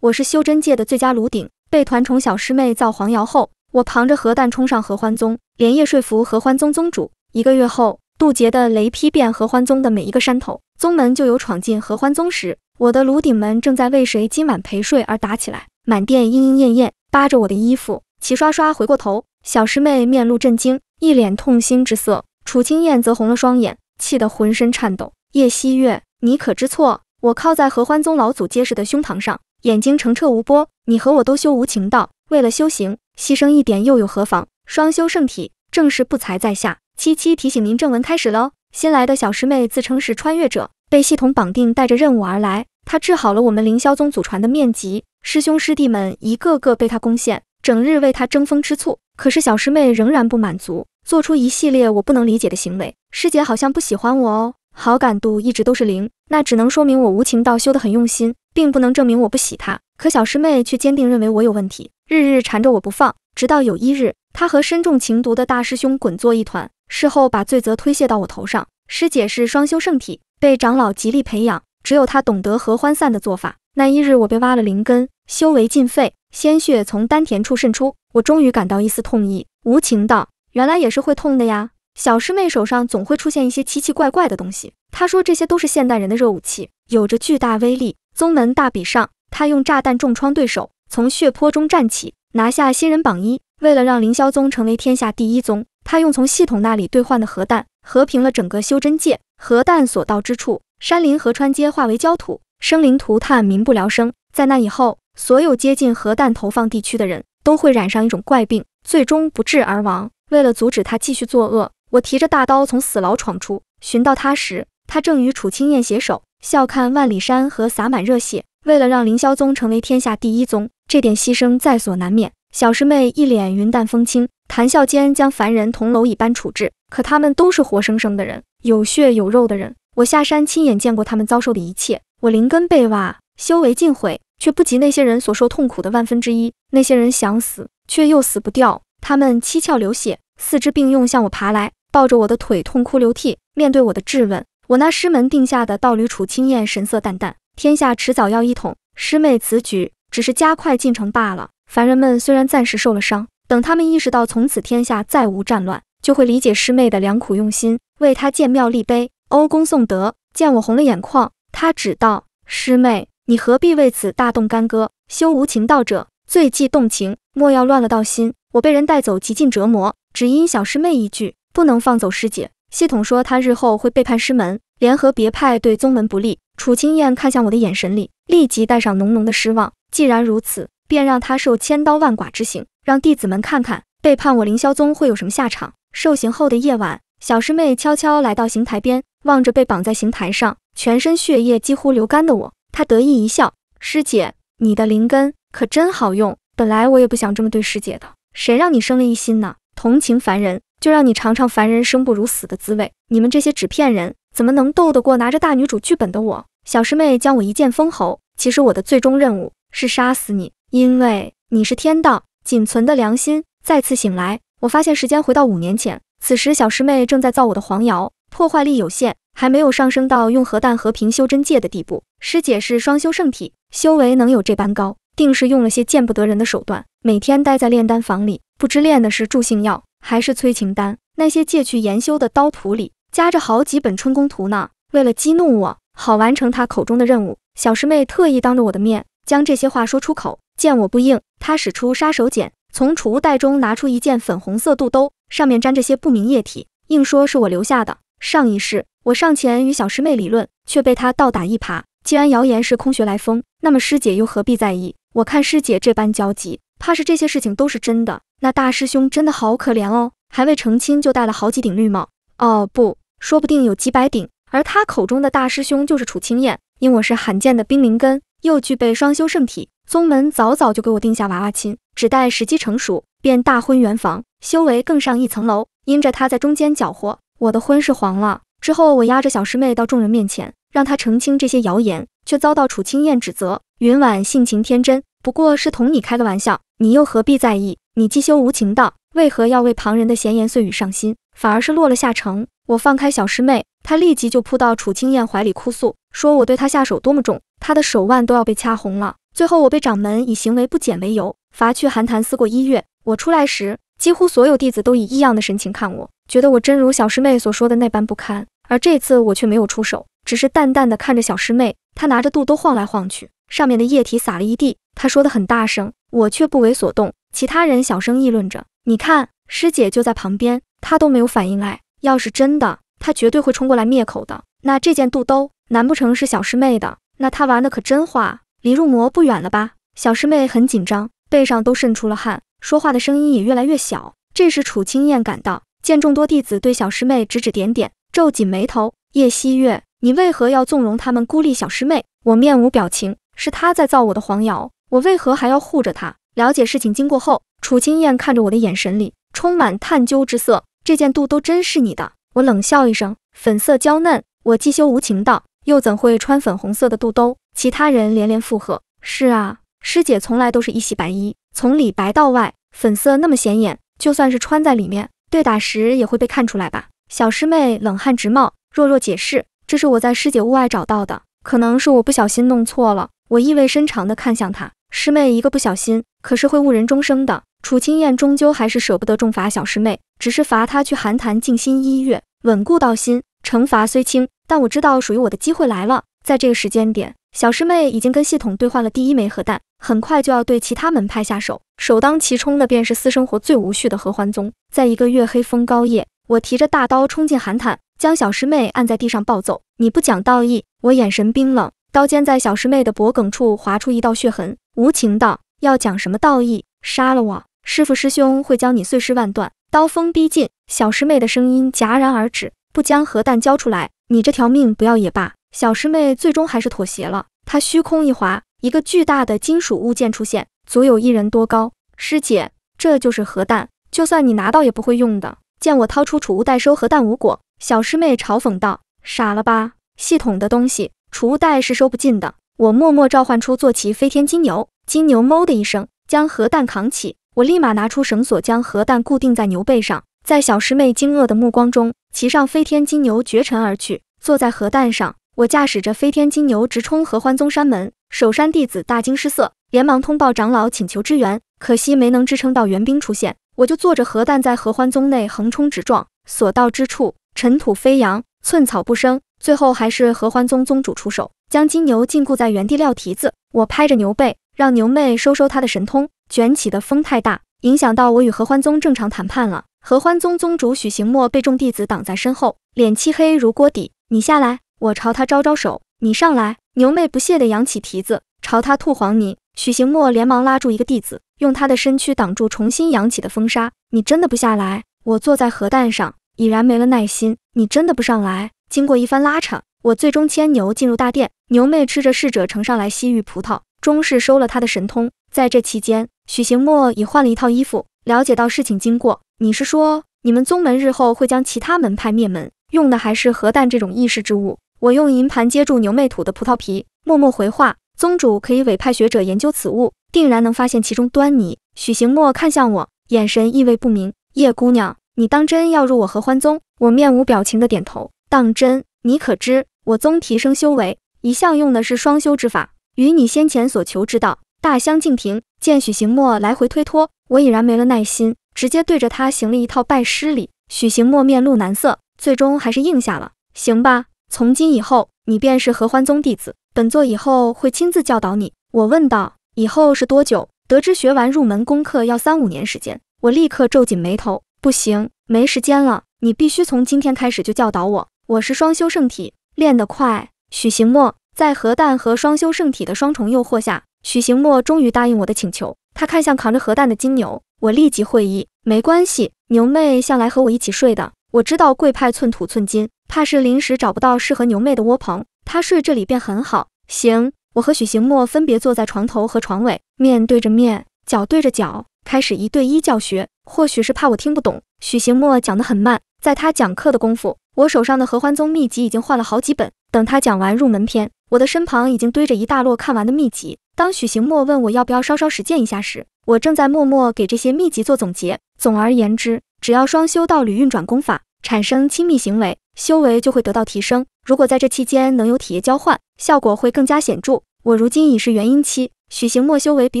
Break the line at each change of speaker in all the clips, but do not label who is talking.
我是修真界的最佳炉鼎，被团宠小师妹造黄瑶后，我扛着核弹冲上合欢宗，连夜说服合欢宗宗主。一个月后，渡劫的雷劈遍合欢宗的每一个山头，宗门就有闯进合欢宗时，我的炉鼎们正在为谁今晚陪睡而打起来。满殿莺莺燕燕扒着我的衣服，齐刷刷回过头，小师妹面露震惊，一脸痛心之色。楚青燕则红了双眼，气得浑身颤抖。叶熙月，你可知错？我靠在合欢宗老祖结实的胸膛上。眼睛澄澈无波，你和我都修无情道，为了修行牺牲一点又有何妨？双修圣体，正是不才在下。七七提醒您，正文开始喽。新来的小师妹自称是穿越者，被系统绑定带着任务而来。她治好了我们凌霄宗祖传的面疾，师兄师弟们一个个被她攻陷，整日为她争风吃醋。可是小师妹仍然不满足，做出一系列我不能理解的行为。师姐好像不喜欢我哦，好感度一直都是零，那只能说明我无情道修得很用心。并不能证明我不喜他，可小师妹却坚定认为我有问题，日日缠着我不放。直到有一日，她和身中情毒的大师兄滚作一团，事后把罪责推卸到我头上。师姐是双修圣体，被长老极力培养，只有她懂得合欢散的做法。那一日，我被挖了灵根，修为尽废，鲜血从丹田处渗出，我终于感到一丝痛意。无情道，原来也是会痛的呀。小师妹手上总会出现一些奇奇怪怪的东西，她说这些都是现代人的热武器，有着巨大威力。宗门大比上，他用炸弹重创对手，从血泊中站起，拿下新人榜一。为了让凌霄宗成为天下第一宗，他用从系统那里兑换的核弹，和平了整个修真界。核弹所到之处，山林河川皆化为焦土，生灵涂炭，民不聊生。在那以后，所有接近核弹投放地区的人都会染上一种怪病，最终不治而亡。为了阻止他继续作恶，我提着大刀从死牢闯出，寻到他时，他正与楚青燕携手。笑看万里山河洒满热血，为了让凌霄宗成为天下第一宗，这点牺牲在所难免。小师妹一脸云淡风轻，谈笑间将凡人同蝼蚁般处置。可他们都是活生生的人，有血有肉的人。我下山亲眼见过他们遭受的一切。我灵根被挖，修为尽毁，却不及那些人所受痛苦的万分之一。那些人想死，却又死不掉。他们七窍流血，四肢并用向我爬来，抱着我的腿痛哭流涕。面对我的质问。我那师门定下的道侣楚青燕神色淡淡，天下迟早要一统，师妹此举只是加快进程罢了。凡人们虽然暂时受了伤，等他们意识到从此天下再无战乱，就会理解师妹的良苦用心，为她建庙立碑，欧公颂德。见我红了眼眶，他只道：师妹，你何必为此大动干戈？修无情道者最忌动情，莫要乱了道心。我被人带走极尽折磨，只因小师妹一句不能放走师姐。系统说他日后会背叛师门，联合别派对宗门不利。楚清燕看向我的眼神里立即带上浓浓的失望。既然如此，便让他受千刀万剐之刑，让弟子们看看背叛我凌霄宗会有什么下场。受刑后的夜晚，小师妹悄悄来到刑台边，望着被绑在刑台上，全身血液几乎流干的我，她得意一笑：“师姐，你的灵根可真好用。本来我也不想这么对师姐的，谁让你生了一心呢？”同情凡人，就让你尝尝凡人生不如死的滋味。你们这些纸片人，怎么能斗得过拿着大女主剧本的我？小师妹将我一剑封喉。其实我的最终任务是杀死你，因为你是天道仅存的良心。再次醒来，我发现时间回到五年前。此时小师妹正在造我的黄瑶，破坏力有限，还没有上升到用核弹和平修真界的地步。师姐是双修圣体，修为能有这般高，定是用了些见不得人的手段。每天待在炼丹房里。不知练的是助性药还是催情丹，那些借去研修的刀谱里夹着好几本春宫图呢。为了激怒我，好完成他口中的任务，小师妹特意当着我的面将这些话说出口。见我不应，她使出杀手锏，从储物袋中拿出一件粉红色肚兜，上面沾着些不明液体，硬说是我留下的。上一世，我上前与小师妹理论，却被她倒打一耙。既然谣言是空穴来风，那么师姐又何必在意？我看师姐这般焦急。怕是这些事情都是真的。那大师兄真的好可怜哦，还未成亲就戴了好几顶绿帽，哦不，说不定有几百顶。而他口中的大师兄就是楚青燕。因我是罕见的冰灵根，又具备双修圣体，宗门早早就给我定下娃娃亲，只待时机成熟便大婚圆房，修为更上一层楼。因着他在中间搅和，我的婚事黄了。之后我压着小师妹到众人面前，让她澄清这些谣言，却遭到楚青燕指责。云婉性情天真。不过是同你开个玩笑，你又何必在意？你既修无情道，为何要为旁人的闲言碎语上心，反而是落了下乘？我放开小师妹，她立即就扑到楚青燕怀里哭诉，说我对她下手多么重，她的手腕都要被掐红了。最后我被掌门以行为不检为由，罚去寒潭思过一月。我出来时，几乎所有弟子都以异样的神情看我，觉得我真如小师妹所说的那般不堪。而这次我却没有出手，只是淡淡的看着小师妹，她拿着肚兜晃来晃去，上面的液体洒了一地。他说的很大声，我却不为所动。其他人小声议论着：“你看，师姐就在旁边，她都没有反应。来。要是真的，她绝对会冲过来灭口的。”那这件肚兜，难不成是小师妹的？那她玩的可真花，离入魔不远了吧？小师妹很紧张，背上都渗出了汗，说话的声音也越来越小。这时，楚清燕赶到，见众多弟子对小师妹指指点点，皱紧眉头。叶熙月，你为何要纵容他们孤立小师妹？我面无表情，是他在造我的黄谣。我为何还要护着她？了解事情经过后，楚清燕看着我的眼神里充满探究之色。这件肚兜真是你的？我冷笑一声，粉色娇嫩。我既羞无情道，又怎会穿粉红色的肚兜？其他人连连附和。是啊，师姐从来都是一袭白衣，从里白到外，粉色那么显眼，就算是穿在里面，对打时也会被看出来吧？小师妹冷汗直冒，弱弱解释，这是我在师姐屋外找到的，可能是我不小心弄错了。我意味深长的看向她。师妹一个不小心，可是会误人终生的。楚清燕终究还是舍不得重罚小师妹，只是罚她去寒潭静心一月，稳固道心。惩罚虽轻，但我知道属于我的机会来了。在这个时间点，小师妹已经跟系统兑换了第一枚核弹，很快就要对其他门派下手。首当其冲的便是私生活最无序的合欢宗。在一个月黑风高夜，我提着大刀冲进寒潭，将小师妹按在地上暴揍。你不讲道义，我眼神冰冷，刀尖在小师妹的脖颈处划出一道血痕。无情道要讲什么道义？杀了我，师傅师兄会将你碎尸万段。刀锋逼近，小师妹的声音戛然而止。不将核弹交出来，你这条命不要也罢。小师妹最终还是妥协了。她虚空一划，一个巨大的金属物件出现，足有一人多高。师姐，这就是核弹，就算你拿到也不会用的。见我掏出储物袋收核弹无果，小师妹嘲讽道：“傻了吧？系统的东西，储物袋是收不进的。”我默默召唤出坐骑飞天金牛，金牛哞的一声将核弹扛起，我立马拿出绳索将核弹固定在牛背上，在小师妹惊愕的目光中，骑上飞天金牛绝尘而去。坐在核弹上，我驾驶着飞天金牛直冲合欢宗山门，守山弟子大惊失色，连忙通报长老请求支援，可惜没能支撑到援兵出现。我就坐着核弹在合欢宗内横冲直撞，所到之处尘土飞扬，寸草不生。最后还是合欢宗宗主出手，将金牛禁锢在原地撂蹄子。我拍着牛背，让牛妹收收她的神通。卷起的风太大，影响到我与合欢宗正常谈判了。合欢宗宗主许行墨被众弟子挡在身后，脸漆黑如锅底。你下来！我朝他招招手。你上来！牛妹不屑地扬起蹄子，朝他吐黄泥。许行墨连忙拉住一个弟子，用他的身躯挡住重新扬起的风沙。你真的不下来！我坐在核弹上，已然没了耐心。你真的不上来！经过一番拉扯，我最终牵牛进入大殿。牛妹吃着侍者呈上来西域葡萄，终是收了他的神通。在这期间，许行墨已换了一套衣服，了解到事情经过。你是说，你们宗门日后会将其他门派灭门，用的还是核弹这种异世之物？我用银盘接住牛妹吐的葡萄皮，默默回话：宗主可以委派学者研究此物，定然能发现其中端倪。许行墨看向我，眼神意味不明。叶姑娘，你当真要入我合欢宗？我面无表情的点头。当真？你可知我宗提升修为一向用的是双修之法，与你先前所求之道大相径庭。见许行墨来回推脱，我已然没了耐心，直接对着他行了一套拜师礼。许行墨面露难色，最终还是应下了。行吧，从今以后你便是合欢宗弟子，本座以后会亲自教导你。我问道，以后是多久？得知学完入门功课要三五年时间，我立刻皱紧眉头。不行，没时间了，你必须从今天开始就教导我。我是双修圣体，练得快。许行墨在核弹和双修圣体的双重诱惑下，许行墨终于答应我的请求。他看向扛着核弹的金牛，我立即会意。没关系，牛妹向来和我一起睡的。我知道贵派寸土寸金，怕是临时找不到适合牛妹的窝棚，她睡这里便很好。行，我和许行墨分别坐在床头和床尾，面对着面，脚对着脚，开始一对一教学。或许是怕我听不懂，许行墨讲得很慢。在他讲课的功夫。我手上的合欢宗秘籍已经换了好几本。等他讲完入门篇，我的身旁已经堆着一大摞看完的秘籍。当许行墨问我要不要稍稍实践一下时，我正在默默给这些秘籍做总结。总而言之，只要双修道侣运转功法，产生亲密行为，修为就会得到提升。如果在这期间能有体液交换，效果会更加显著。我如今已是元婴期，许行墨修为比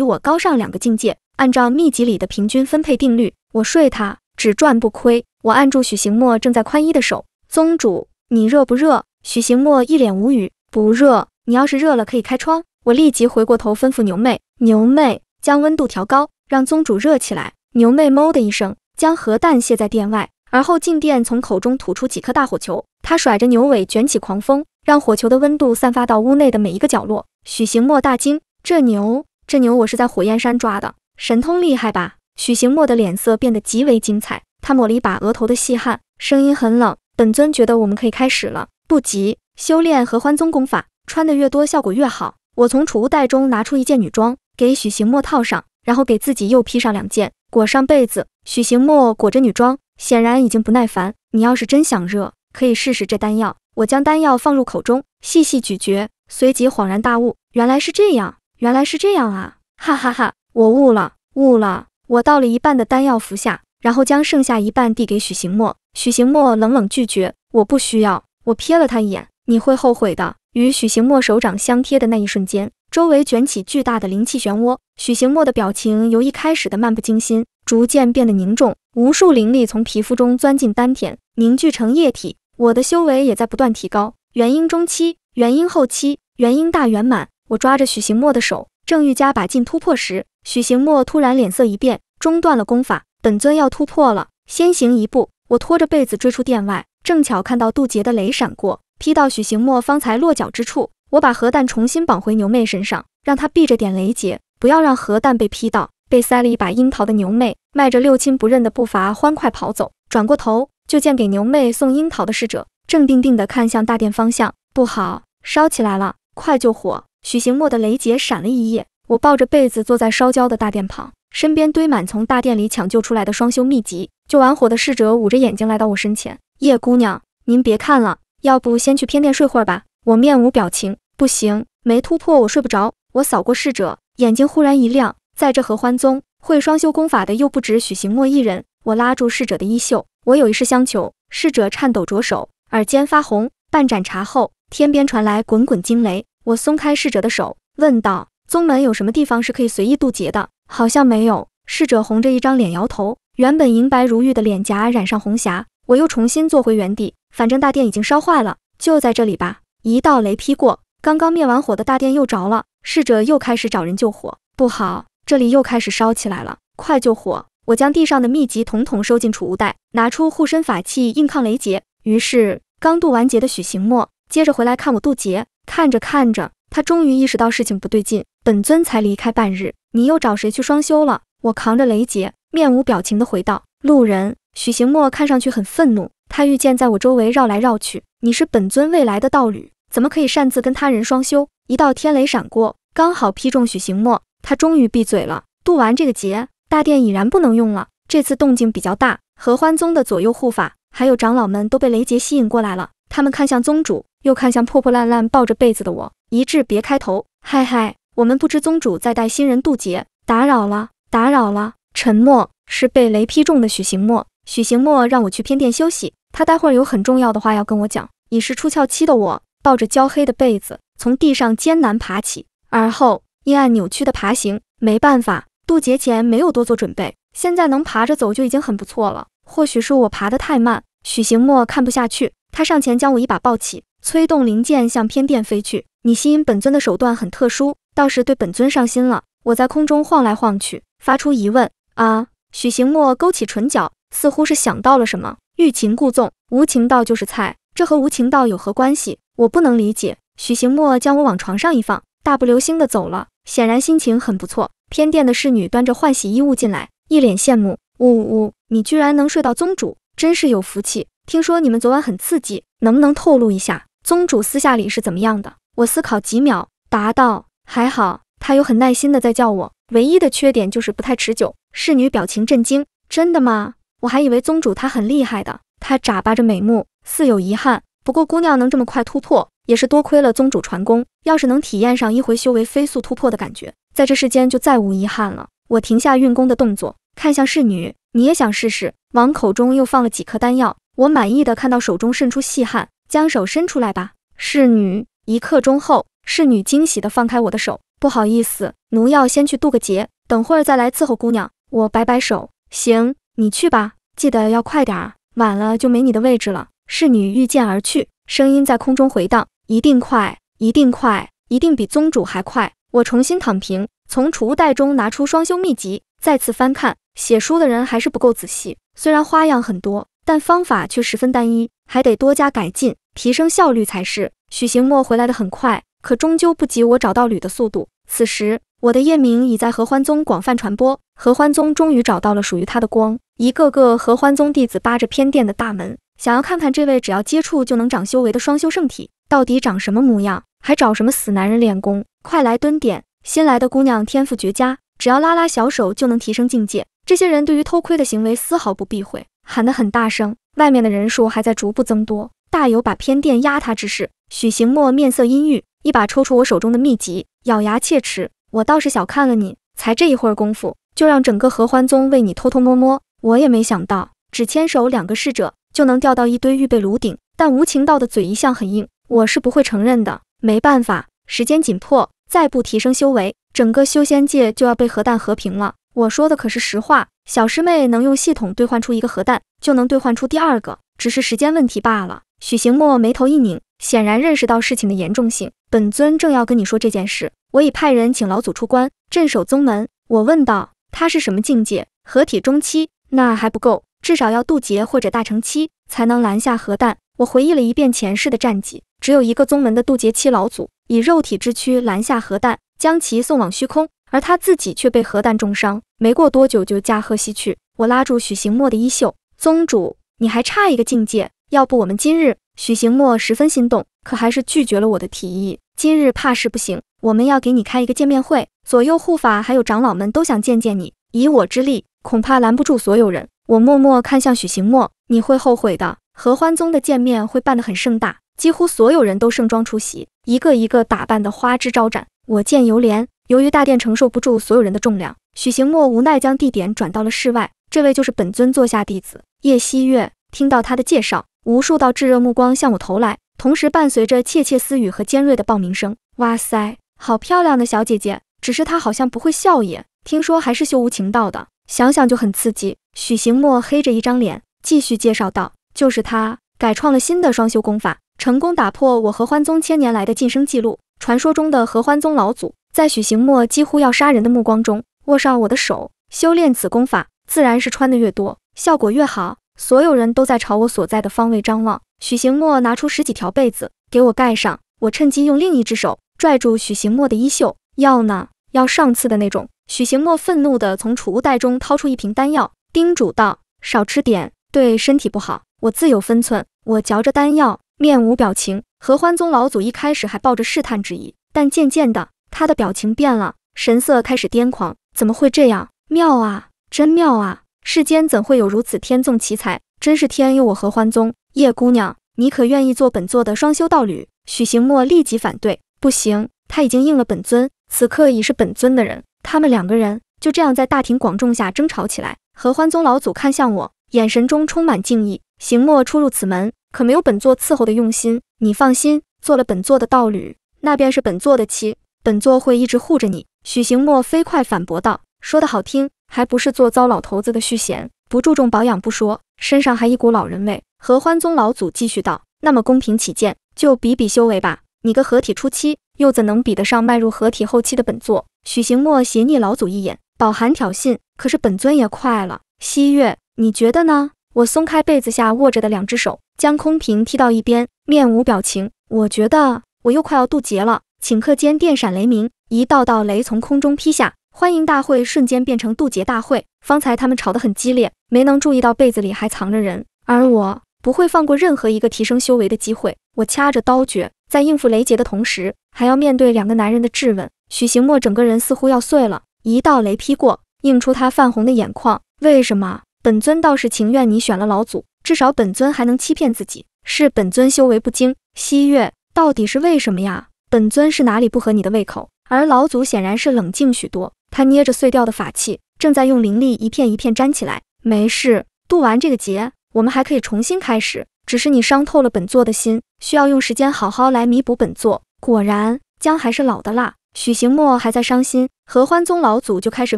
我高上两个境界。按照秘籍里的平均分配定律，我睡他只赚不亏。我按住许行墨正在宽衣的手。宗主，你热不热？许行墨一脸无语，不热。你要是热了，可以开窗。我立即回过头吩咐牛妹，牛妹将温度调高，让宗主热起来。牛妹哞的一声，将核弹卸在殿外，而后进殿，从口中吐出几颗大火球。他甩着牛尾卷起狂风，让火球的温度散发到屋内的每一个角落。许行墨大惊，这牛，这牛，我是在火焰山抓的，神通厉害吧？许行墨的脸色变得极为精彩，他抹了一把额头的细汗，声音很冷。本尊觉得我们可以开始了，不急，修炼合欢宗功法，穿的越多效果越好。我从储物袋中拿出一件女装给许行墨套上，然后给自己又披上两件，裹上被子。许行墨裹着女装，显然已经不耐烦。你要是真想热，可以试试这丹药。我将丹药放入口中，细细咀嚼，随即恍然大悟，原来是这样，原来是这样啊！哈哈哈，我悟了，悟了！我倒了一半的丹药服下。然后将剩下一半递给许行墨，许行墨冷冷拒绝，我不需要。我瞥了他一眼，你会后悔的。与许行墨手掌相贴的那一瞬间，周围卷起巨大的灵气漩涡。许行墨的表情由一开始的漫不经心，逐渐变得凝重。无数灵力从皮肤中钻进丹田，凝聚成液体。我的修为也在不断提高，元婴中期、元婴后期、元婴大圆满。我抓着许行墨的手，正欲加把劲突破时，许行墨突然脸色一变。中断了功法，本尊要突破了，先行一步。我拖着被子追出殿外，正巧看到渡劫的雷闪过，劈到许行墨方才落脚之处。我把核弹重新绑回牛妹身上，让她避着点雷劫，不要让核弹被劈到。被塞了一把樱桃的牛妹，迈着六亲不认的步伐，欢快跑走。转过头，就见给牛妹送樱桃的侍者正定定地看向大殿方向。不好，烧起来了，快救火！许行墨的雷劫闪了一夜。我抱着被子坐在烧焦的大殿旁，身边堆满从大殿里抢救出来的双修秘籍。救完火的侍者捂着眼睛来到我身前：“叶姑娘，您别看了，要不先去偏殿睡会儿吧。”我面无表情：“不行，没突破我睡不着。”我扫过侍者，眼睛忽然一亮。在这合欢宗会双修功法的又不止许行墨一人。我拉住侍者的衣袖：“我有一事相求。”侍者颤抖着手，耳尖发红。半盏茶后，天边传来滚滚惊雷。我松开侍者的手，问道。宗门有什么地方是可以随意渡劫的？好像没有。侍者红着一张脸摇头，原本银白如玉的脸颊染上红霞。我又重新坐回原地，反正大殿已经烧坏了，就在这里吧。一道雷劈过，刚刚灭完火的大殿又着了。侍者又开始找人救火。不好，这里又开始烧起来了，快救火！我将地上的秘籍统统收进储物袋，拿出护身法器硬抗雷劫。于是，刚渡完劫的许行墨接着回来看我渡劫，看着看着，他终于意识到事情不对劲。本尊才离开半日，你又找谁去双修了？我扛着雷劫，面无表情地回道：“路人许行墨看上去很愤怒，他御剑在我周围绕来绕去。你是本尊未来的道侣，怎么可以擅自跟他人双修？”一道天雷闪过，刚好劈中许行墨，他终于闭嘴了。渡完这个劫，大殿已然不能用了。这次动静比较大，合欢宗的左右护法还有长老们都被雷劫吸引过来了。他们看向宗主，又看向破破烂烂抱着被子的我，一致别开头。嗨嗨。我们不知宗主在带新人渡劫，打扰了，打扰了。沉默是被雷劈中的许行默，许行默让我去偏殿休息，他待会有很重要的话要跟我讲。已是出窍期的我，抱着焦黑的被子从地上艰难爬起，而后阴暗扭曲的爬行。没办法，渡劫前没有多做准备，现在能爬着走就已经很不错了。或许是我爬得太慢，许行默看不下去，他上前将我一把抱起。催动灵剑向偏殿飞去。你吸引本尊的手段很特殊，倒是对本尊上心了。我在空中晃来晃去，发出疑问。啊！许行墨勾起唇角，似乎是想到了什么。欲擒故纵，无情道就是菜，这和无情道有何关系？我不能理解。许行墨将我往床上一放，大步流星的走了，显然心情很不错。偏殿的侍女端着换洗衣物进来，一脸羡慕。呜呜，你居然能睡到宗主，真是有福气。听说你们昨晚很刺激，能不能透露一下？宗主私下里是怎么样的？我思考几秒，答道：“还好，他有很耐心的在叫我。唯一的缺点就是不太持久。”侍女表情震惊：“真的吗？我还以为宗主他很厉害的。”他眨巴着美目，似有遗憾。不过姑娘能这么快突破，也是多亏了宗主传功。要是能体验上一回修为飞速突破的感觉，在这世间就再无遗憾了。我停下运功的动作，看向侍女：“你也想试试？”往口中又放了几颗丹药，我满意的看到手中渗出细汗。将手伸出来吧，侍女。一刻钟后，侍女惊喜地放开我的手。不好意思，奴要先去渡个劫，等会儿再来伺候姑娘。我摆摆手，行，你去吧，记得要快点儿，晚了就没你的位置了。侍女御剑而去，声音在空中回荡，一定快，一定快，一定比宗主还快。我重新躺平，从储物袋中拿出双修秘籍，再次翻看。写书的人还是不够仔细，虽然花样很多，但方法却十分单一。还得多加改进，提升效率才是。许行墨回来的很快，可终究不及我找到吕的速度。此时，我的夜名已在合欢宗广泛传播，合欢宗终于找到了属于他的光。一个个合欢宗弟子扒着偏殿的大门，想要看看这位只要接触就能长修为的双修圣体到底长什么模样，还找什么死男人练功？快来蹲点！新来的姑娘天赋绝佳，只要拉拉小手就能提升境界。这些人对于偷窥的行为丝毫不避讳，喊得很大声。外面的人数还在逐步增多，大有把偏殿压塌之势。许行墨面色阴郁，一把抽出我手中的秘籍，咬牙切齿：“我倒是小看了你，才这一会儿功夫，就让整个合欢宗为你偷偷摸摸。我也没想到，只牵手两个侍者，就能钓到一堆预备炉鼎。但无情道的嘴一向很硬，我是不会承认的。没办法，时间紧迫，再不提升修为，整个修仙界就要被核弹和平了。我说的可是实话。”小师妹能用系统兑换出一个核弹，就能兑换出第二个，只是时间问题罢了。许行墨眉头一拧，显然认识到事情的严重性。本尊正要跟你说这件事，我已派人请老祖出关镇守宗门。我问道：“他是什么境界？合体中期？那还不够，至少要渡劫或者大成期才能拦下核弹。”我回忆了一遍前世的战绩，只有一个宗门的渡劫期老祖以肉体之躯拦下核弹，将其送往虚空。而他自己却被核弹重伤，没过多久就驾鹤西去。我拉住许行墨的衣袖：“宗主，你还差一个境界，要不我们今日……”许行墨十分心动，可还是拒绝了我的提议。今日怕是不行，我们要给你开一个见面会，左右护法还有长老们都想见见你。以我之力，恐怕拦不住所有人。我默默看向许行墨：“你会后悔的。”合欢宗的见面会办得很盛大，几乎所有人都盛装出席，一个一个打扮得花枝招展，我见犹怜。由于大殿承受不住所有人的重量，许行墨无奈将地点转到了室外。这位就是本尊座下弟子叶熙月。听到他的介绍，无数道炙热目光向我投来，同时伴随着窃窃私语和尖锐的报名声。哇塞，好漂亮的小姐姐！只是她好像不会笑耶。听说还是修无情道的，想想就很刺激。许行墨黑着一张脸继续介绍道：“就是他改创了新的双修功法，成功打破我合欢宗千年来的晋升记录。传说中的合欢宗老祖。”在许行墨几乎要杀人的目光中，握上我的手。修炼此功法，自然是穿的越多，效果越好。所有人都在朝我所在的方位张望。许行墨拿出十几条被子给我盖上，我趁机用另一只手拽住许行墨的衣袖：“药呢？要上次的那种。”许行墨愤怒地从储物袋中掏出一瓶丹药，叮嘱道：“少吃点，对身体不好。我自有分寸。”我嚼着丹药，面无表情。合欢宗老祖一开始还抱着试探之意，但渐渐的。他的表情变了，神色开始癫狂。怎么会这样？妙啊，真妙啊！世间怎会有如此天纵奇才？真是天佑我合欢宗！叶姑娘，你可愿意做本座的双修道侣？许行墨立即反对，不行，他已经应了本尊，此刻已是本尊的人。他们两个人就这样在大庭广众下争吵起来。合欢宗老祖看向我，眼神中充满敬意。行墨初入此门，可没有本座伺候的用心。你放心，做了本座的道侣，那便是本座的妻。本座会一直护着你。”许行墨飞快反驳道，“说的好听，还不是做糟老头子的续弦，不注重保养不说，身上还一股老人味。”合欢宗老祖继续道，“那么公平起见，就比比修为吧。你个合体初期，又怎能比得上迈入合体后期的本座？”许行墨斜睨老祖一眼，饱含挑衅。可是本尊也快了。汐月，你觉得呢？我松开被子下握着的两只手，将空瓶踢到一边，面无表情。我觉得我又快要渡劫了。顷刻间，电闪雷鸣，一道道雷从空中劈下，欢迎大会瞬间变成渡劫大会。方才他们吵得很激烈，没能注意到被子里还藏着人。而我不会放过任何一个提升修为的机会。我掐着刀诀，在应付雷劫的同时，还要面对两个男人的质问。许行墨整个人似乎要碎了，一道雷劈过，映出他泛红的眼眶。为什么？本尊倒是情愿你选了老祖，至少本尊还能欺骗自己，是本尊修为不精。汐月，到底是为什么呀？本尊是哪里不合你的胃口？而老祖显然是冷静许多，他捏着碎掉的法器，正在用灵力一片一片粘起来。没事，渡完这个劫，我们还可以重新开始。只是你伤透了本座的心，需要用时间好好来弥补本座。果然，姜还是老的辣。许行墨还在伤心，合欢宗老祖就开始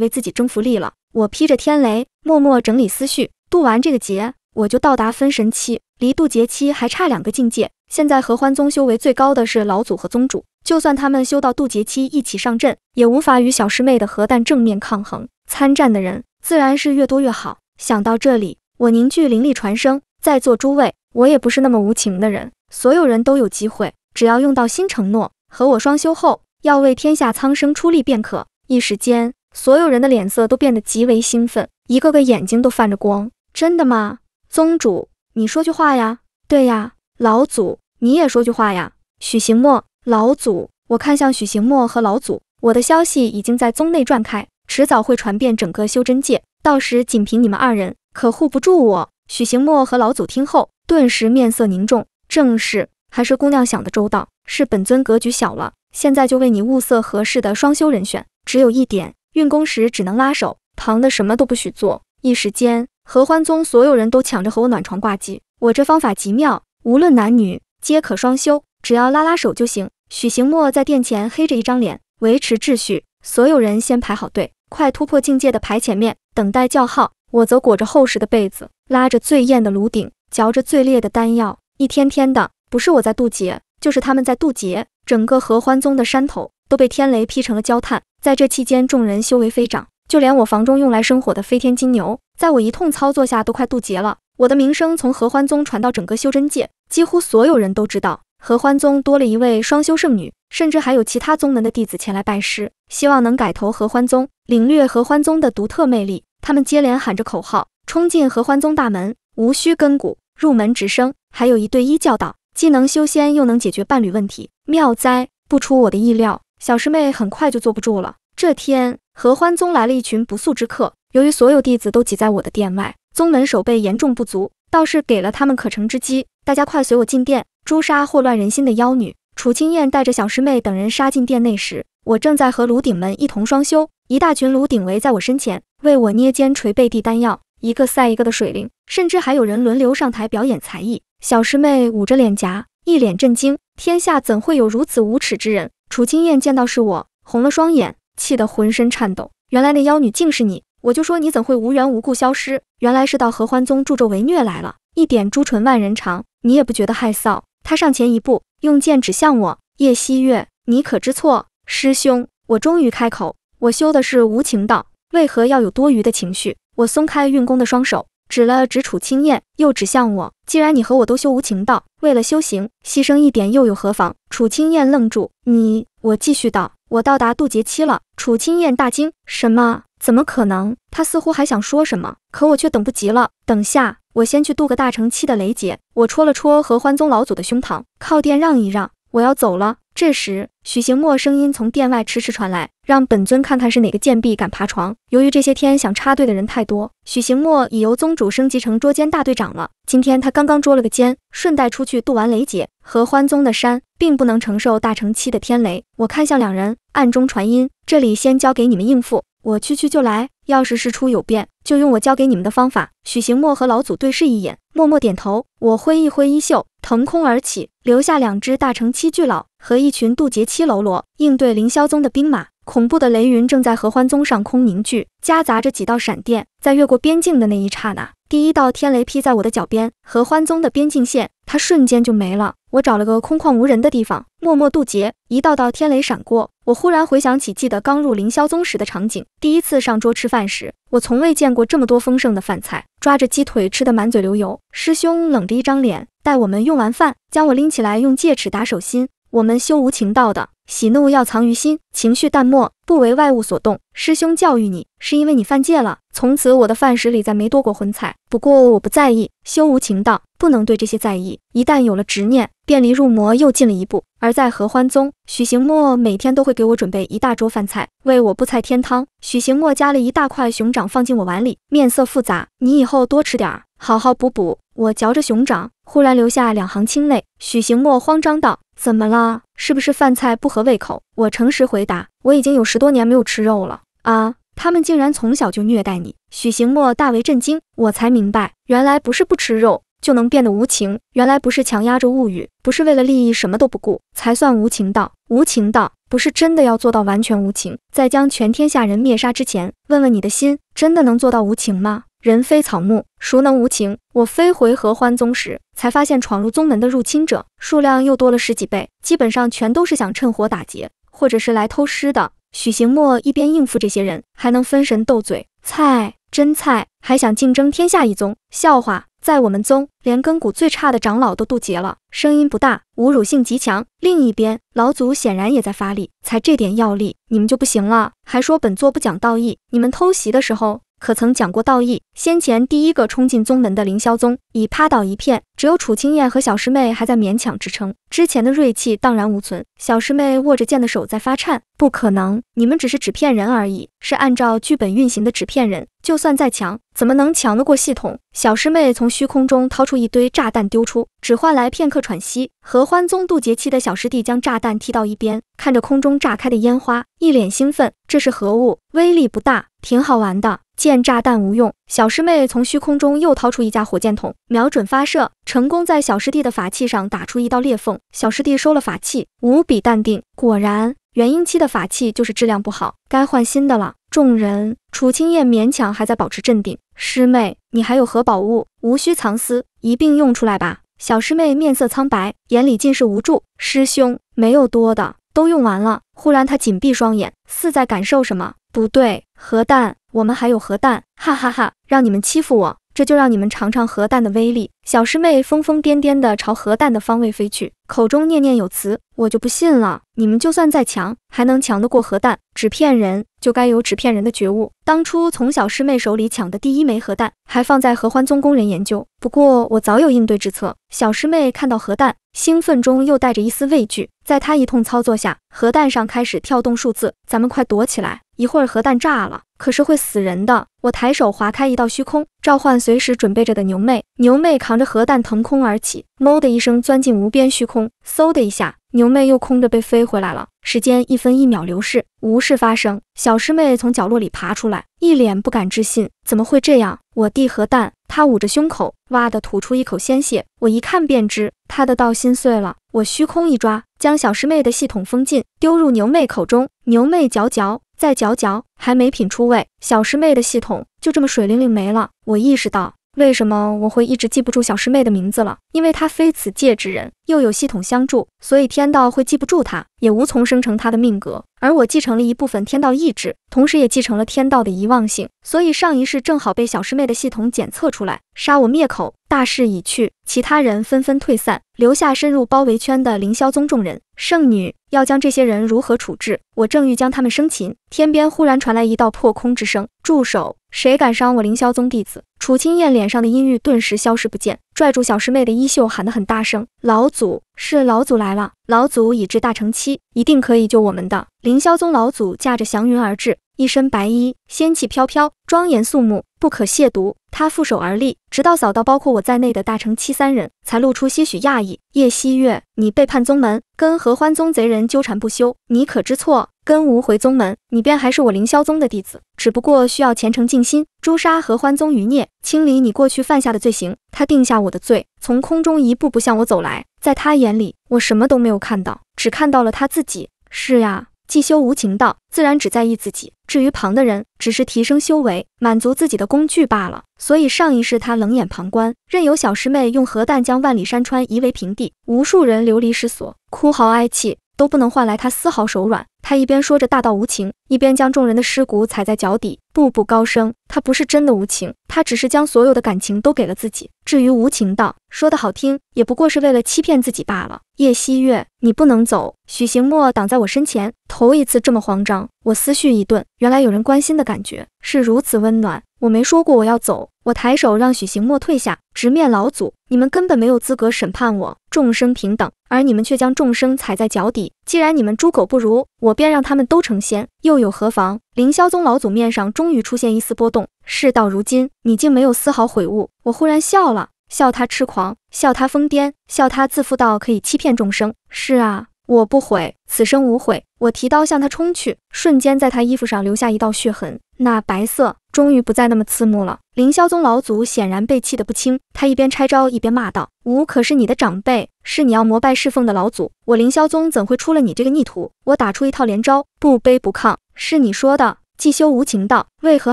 为自己争福利了。我披着天雷，默默整理思绪，渡完这个劫。我就到达分神期，离渡劫期还差两个境界。现在合欢宗修为最高的是老祖和宗主，就算他们修到渡劫期一起上阵，也无法与小师妹的核弹正面抗衡。参战的人自然是越多越好。想到这里，我凝聚灵力传声：“在座诸位，我也不是那么无情的人，所有人都有机会，只要用到新承诺和我双修后要为天下苍生出力便可。”一时间，所有人的脸色都变得极为兴奋，一个个眼睛都泛着光。真的吗？宗主，你说句话呀！对呀，老祖，你也说句话呀！许行墨，老祖，我看向许行墨和老祖，我的消息已经在宗内传开，迟早会传遍整个修真界，到时仅凭你们二人可护不住我。许行墨和老祖听后，顿时面色凝重。正是，还是姑娘想的周到，是本尊格局小了。现在就为你物色合适的双修人选，只有一点，运功时只能拉手，旁的什么都不许做。一时间。合欢宗所有人都抢着和我暖床挂机，我这方法极妙，无论男女皆可双修，只要拉拉手就行。许行默在殿前黑着一张脸维持秩序，所有人先排好队，快突破境界的排前面，等待叫号。我则裹着厚实的被子，拉着最艳的炉鼎，嚼着最烈的丹药，一天天的，不是我在渡劫，就是他们在渡劫。整个合欢宗的山头都被天雷劈成了焦炭。在这期间，众人修为飞涨，就连我房中用来生火的飞天金牛。在我一通操作下，都快渡劫了。我的名声从合欢宗传到整个修真界，几乎所有人都知道合欢宗多了一位双修圣女，甚至还有其他宗门的弟子前来拜师，希望能改投合欢宗，领略合欢宗的独特魅力。他们接连喊着口号，冲进合欢宗大门。无需根骨，入门直升，还有一对一教导，既能修仙，又能解决伴侣问题，妙哉！不出我的意料，小师妹很快就坐不住了。这天，合欢宗来了一群不速之客。由于所有弟子都挤在我的殿外，宗门守备严重不足，倒是给了他们可乘之机。大家快随我进殿，诛杀祸乱人心的妖女！楚青燕带着小师妹等人杀进殿内时，我正在和炉鼎们一同双修。一大群炉鼎围在我身前，为我捏肩捶背、递丹药，一个赛一个的水灵，甚至还有人轮流上台表演才艺。小师妹捂着脸颊，一脸震惊：天下怎会有如此无耻之人？楚青燕见到是我，红了双眼，气得浑身颤抖。原来那妖女竟是你！我就说你怎会无缘无故消失？原来是到合欢宗助纣为虐来了。一点朱唇万人尝，你也不觉得害臊？他上前一步，用剑指向我。叶熙月，你可知错？师兄，我终于开口。我修的是无情道，为何要有多余的情绪？我松开运功的双手，指了指楚青燕，又指向我。既然你和我都修无情道，为了修行牺牲一点又有何妨？楚青燕愣住。你，我继续道，我到达渡劫期了。楚青燕大惊，什么？怎么可能？他似乎还想说什么，可我却等不及了。等下，我先去渡个大成期的雷劫。我戳了戳合欢宗老祖的胸膛，靠殿让一让，我要走了。这时，许行墨声音从殿外迟迟传来：“让本尊看看是哪个贱婢敢爬床。”由于这些天想插队的人太多，许行墨已由宗主升级成捉奸大队长了。今天他刚刚捉了个奸，顺带出去渡完雷劫。合欢宗的山并不能承受大成期的天雷。我看向两人，暗中传音：“这里先交给你们应付。”我去去就来，要是事出有变，就用我教给你们的方法。许行墨和老祖对视一眼，默默点头。我挥一挥衣袖，腾空而起，留下两只大成七巨老和一群渡劫七喽啰应对凌霄宗的兵马。恐怖的雷云正在合欢宗上空凝聚，夹杂着几道闪电，在越过边境的那一刹那。第一道天雷劈在我的脚边，和欢宗的边境线，它瞬间就没了。我找了个空旷无人的地方，默默渡劫。一道道天雷闪过，我忽然回想起记得刚入凌霄宗时的场景。第一次上桌吃饭时，我从未见过这么多丰盛的饭菜，抓着鸡腿吃得满嘴流油。师兄冷着一张脸，待我们用完饭，将我拎起来用戒尺打手心。我们修无情道的，喜怒要藏于心，情绪淡漠，不为外物所动。师兄教育你，是因为你犯戒了。从此我的饭食里再没多过荤菜，不过我不在意。修无情道，不能对这些在意，一旦有了执念，便离入魔又近了一步。而在合欢宗，许行墨每天都会给我准备一大桌饭菜，为我布菜添汤。许行墨夹了一大块熊掌放进我碗里，面色复杂。你以后多吃点儿，好好补补。我嚼着熊掌。忽然流下两行清泪，许行墨慌张道：“怎么了？是不是饭菜不合胃口？”我诚实回答：“我已经有十多年没有吃肉了啊！”他们竟然从小就虐待你，许行墨大为震惊。我才明白，原来不是不吃肉就能变得无情，原来不是强压着物欲，不是为了利益什么都不顾，才算无情道。无情道不是真的要做到完全无情，在将全天下人灭杀之前，问问你的心，真的能做到无情吗？人非草木，孰能无情？我飞回合欢宗时，才发现闯入宗门的入侵者数量又多了十几倍，基本上全都是想趁火打劫，或者是来偷师的。许行墨一边应付这些人，还能分神斗嘴，菜真菜，还想竞争天下一宗，笑话！在我们宗，连根骨最差的长老都渡劫了。声音不大，侮辱性极强。另一边，老祖显然也在发力，才这点药力，你们就不行了？还说本座不讲道义，你们偷袭的时候。可曾讲过道义？先前第一个冲进宗门的凌霄宗已趴倒一片，只有楚青燕和小师妹还在勉强支撑，之前的锐气荡然无存。小师妹握着剑的手在发颤，不可能，你们只是纸片人而已，是按照剧本运行的纸片人，就算再强，怎么能强得过系统？小师妹从虚空中掏出一堆炸弹丢出，只换来片刻喘息。合欢宗渡劫期的小师弟将炸弹踢到一边，看着空中炸开的烟花，一脸兴奋。这是何物？威力不大，挺好玩的。见炸弹无用，小师妹从虚空中又掏出一架火箭筒，瞄准发射，成功在小师弟的法器上打出一道裂缝。小师弟收了法器，无比淡定。果然，元婴期的法器就是质量不好，该换新的了。众人，楚清燕勉强还在保持镇定。师妹，你还有何宝物？无需藏私，一并用出来吧。小师妹面色苍白，眼里尽是无助。师兄，没有多的，都用完了。忽然，她紧闭双眼，似在感受什么。不对，核弹，我们还有核弹，哈哈哈！让你们欺负我，这就让你们尝尝核弹的威力。小师妹疯疯癫癫地朝核弹的方位飞去，口中念念有词：“我就不信了，你们就算再强，还能强得过核弹？纸片人就该有纸片人的觉悟。当初从小师妹手里抢的第一枚核弹，还放在合欢宗工人研究。不过我早有应对之策。”小师妹看到核弹，兴奋中又带着一丝畏惧。在她一通操作下，核弹上开始跳动数字。咱们快躲起来！一会儿核弹炸了，可是会死人的。我抬手划开一道虚空，召唤随时准备着的牛妹。牛妹扛着核弹腾空而起，哞的一声钻进无边虚空，嗖的一下，牛妹又空着被飞回来了。时间一分一秒流逝，无事发生。小师妹从角落里爬出来，一脸不敢置信：“怎么会这样？”我递核弹，她捂着胸口，哇的吐出一口鲜血。我一看便知，她的道心碎了。我虚空一抓。将小师妹的系统封禁，丢入牛妹口中。牛妹嚼嚼，再嚼嚼，还没品出味，小师妹的系统就这么水灵灵没了。我意识到，为什么我会一直记不住小师妹的名字了？因为她非此界之人，又有系统相助，所以天道会记不住她，也无从生成她的命格。而我继承了一部分天道意志，同时也继承了天道的遗忘性，所以上一世正好被小师妹的系统检测出来，杀我灭口。大势已去，其他人纷纷退散，留下深入包围圈的凌霄宗众人。圣女要将这些人如何处置？我正欲将他们生擒，天边忽然传来一道破空之声。住手！谁敢伤我凌霄宗弟子？楚青燕脸上的阴郁顿时消失不见，拽住小师妹的衣袖，喊得很大声。老祖，是老祖来了！老祖已至大成期，一定可以救我们的。凌霄宗老祖驾着祥云而至。一身白衣，仙气飘飘，庄严肃穆，不可亵渎。他负手而立，直到扫到包括我在内的大成七三人，才露出些许讶异。叶熙月，你背叛宗门，跟合欢宗贼人纠缠不休，你可知错？跟吾回宗门，你便还是我凌霄宗的弟子，只不过需要虔诚静心，诛杀合欢宗余孽，清理你过去犯下的罪行。他定下我的罪，从空中一步步向我走来，在他眼里，我什么都没有看到，只看到了他自己。是呀。既修无情道，自然只在意自己。至于旁的人，只是提升修为、满足自己的工具罢了。所以上一世他冷眼旁观，任由小师妹用核弹将万里山川夷为平地，无数人流离失所、哭嚎哀泣，都不能换来他丝毫手软。他一边说着大道无情，一边将众人的尸骨踩在脚底。步步高升，他不是真的无情，他只是将所有的感情都给了自己。至于无情道，说的好听，也不过是为了欺骗自己罢了。叶熙月，你不能走！许行墨挡在我身前，头一次这么慌张。我思绪一顿，原来有人关心的感觉是如此温暖。我没说过我要走，我抬手让许行墨退下，直面老祖。你们根本没有资格审判我，众生平等，而你们却将众生踩在脚底。既然你们猪狗不如，我便让他们都成仙，又有何妨？凌霄宗老祖面上终于出现一丝波动。事到如今，你竟没有丝毫悔悟。我忽然笑了，笑他痴狂，笑他疯癫，笑他自负到可以欺骗众生。是啊，我不悔，此生无悔。我提刀向他冲去，瞬间在他衣服上留下一道血痕。那白色终于不再那么刺目了。凌霄宗老祖显然被气得不轻，他一边拆招一边骂道：“吾可是你的长辈，是你要膜拜侍奉的老祖，我凌霄宗怎会出了你这个逆徒？”我打出一套连招，不卑不亢。是你说的，既修无情道，为何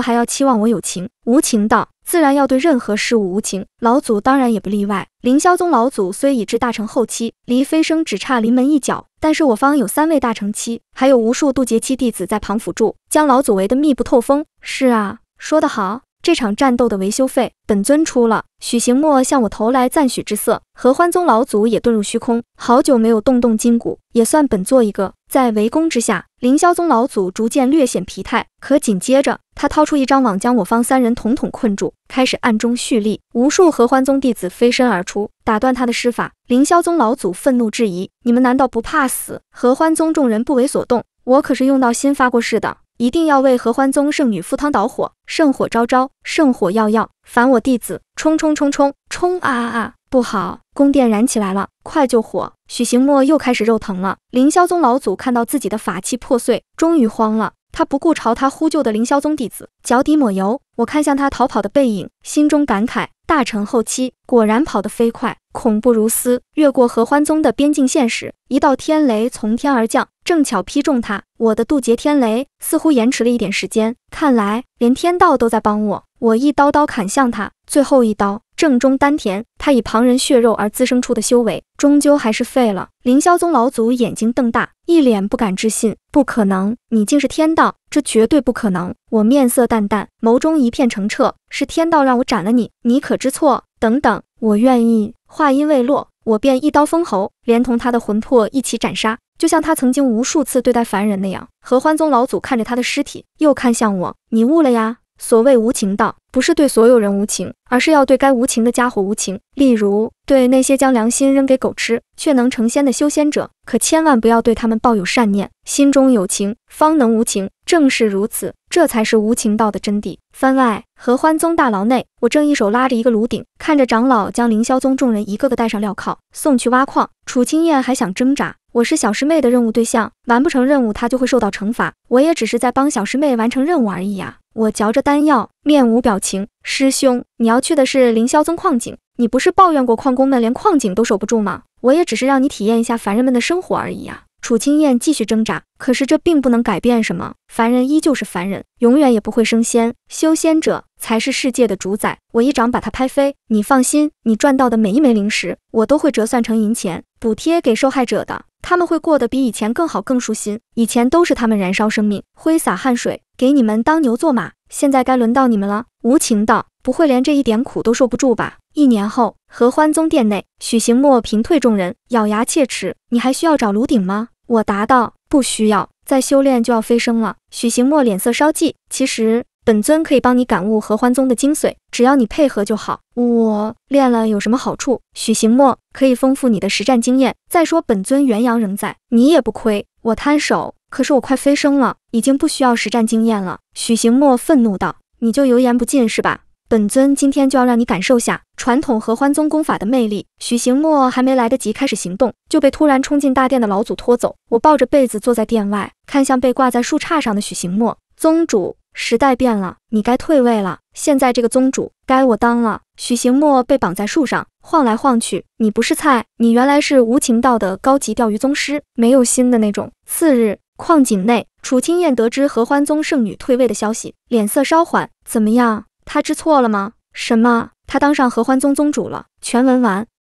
还要期望我有情？无情道。自然要对任何事物无情，老祖当然也不例外。凌霄宗老祖虽已至大成后期，离飞升只差临门一脚，但是我方有三位大成期，还有无数渡劫期弟子在旁辅助，将老祖围得密不透风。是啊，说得好，这场战斗的维修费，本尊出了。许行墨向我投来赞许之色。合欢宗老祖也遁入虚空，好久没有动动筋骨，也算本座一个。在围攻之下，凌霄宗老祖逐渐略显疲态。可紧接着，他掏出一张网，将我方三人统统困住，开始暗中蓄力。无数合欢宗弟子飞身而出，打断他的施法。凌霄宗老祖愤怒质疑：“你们难道不怕死？”合欢宗众人不为所动：“我可是用到心发过誓的。”一定要为合欢宗圣女赴汤蹈火，圣火昭昭，圣火耀耀，凡我弟子冲冲冲冲冲啊啊！不好，宫殿燃起来了，快救火！许行墨又开始肉疼了。凌霄宗老祖看到自己的法器破碎，终于慌了，他不顾朝他呼救的凌霄宗弟子，脚底抹油。我看向他逃跑的背影，心中感慨。大成后期果然跑得飞快，恐怖如斯。越过合欢宗的边境线时，一道天雷从天而降，正巧劈中他。我的渡劫天雷似乎延迟了一点时间，看来连天道都在帮我。我一刀刀砍向他，最后一刀。正中丹田，他以旁人血肉而滋生出的修为，终究还是废了。凌霄宗老祖眼睛瞪大，一脸不敢置信：“不可能，你竟是天道，这绝对不可能！”我面色淡淡，眸中一片澄澈：“是天道让我斩了你，你可知错？”等等，我愿意。话音未落，我便一刀封喉，连同他的魂魄一起斩杀，就像他曾经无数次对待凡人那样。合欢宗老祖看着他的尸体，又看向我：“你悟了呀？”所谓无情道，不是对所有人无情，而是要对该无情的家伙无情。例如，对那些将良心扔给狗吃却能成仙的修仙者，可千万不要对他们抱有善念。心中有情，方能无情。正是如此，这才是无情道的真谛。番外，合欢宗大牢内，我正一手拉着一个炉鼎，看着长老将凌霄宗众人一个个戴上镣铐，送去挖矿。楚青燕还想挣扎，我是小师妹的任务对象，完不成任务她就会受到惩罚。我也只是在帮小师妹完成任务而已呀。我嚼着丹药，面无表情。师兄，你要去的是凌霄宗矿井，你不是抱怨过矿工们连矿井都守不住吗？我也只是让你体验一下凡人们的生活而已呀。楚青燕继续挣扎，可是这并不能改变什么，凡人依旧是凡人，永远也不会升仙。修仙者才是世界的主宰。我一掌把他拍飞。你放心，你赚到的每一枚灵石，我都会折算成银钱，补贴给受害者的，他们会过得比以前更好、更舒心。以前都是他们燃烧生命，挥洒汗水。给你们当牛做马，现在该轮到你们了。无情道，不会连这一点苦都受不住吧？一年后，合欢宗殿内，许行默平退众人，咬牙切齿：“你还需要找炉鼎吗？”我答道：“不需要，再修炼就要飞升了。”许行默脸色稍霁。其实本尊可以帮你感悟合欢宗的精髓，只要你配合就好。我练了有什么好处？许行默可以丰富你的实战经验。再说本尊元阳仍在，你也不亏。我摊手。可是我快飞升了，已经不需要实战经验了。许行墨愤怒道：“你就油盐不进是吧？本尊今天就要让你感受下传统合欢宗功法的魅力。”许行墨还没来得及开始行动，就被突然冲进大殿的老祖拖走。我抱着被子坐在殿外，看向被挂在树杈上的许行墨。宗主，时代变了，你该退位了。现在这个宗主该我当了。许行墨被绑在树上晃来晃去。你不是菜，你原来是无情道的高级钓鱼宗师，没有心的那种。次日。矿井内，楚青燕得知合欢宗圣女退位的消息，脸色稍缓。怎么样？她知错了吗？什么？她当上合欢宗宗主了？全文完。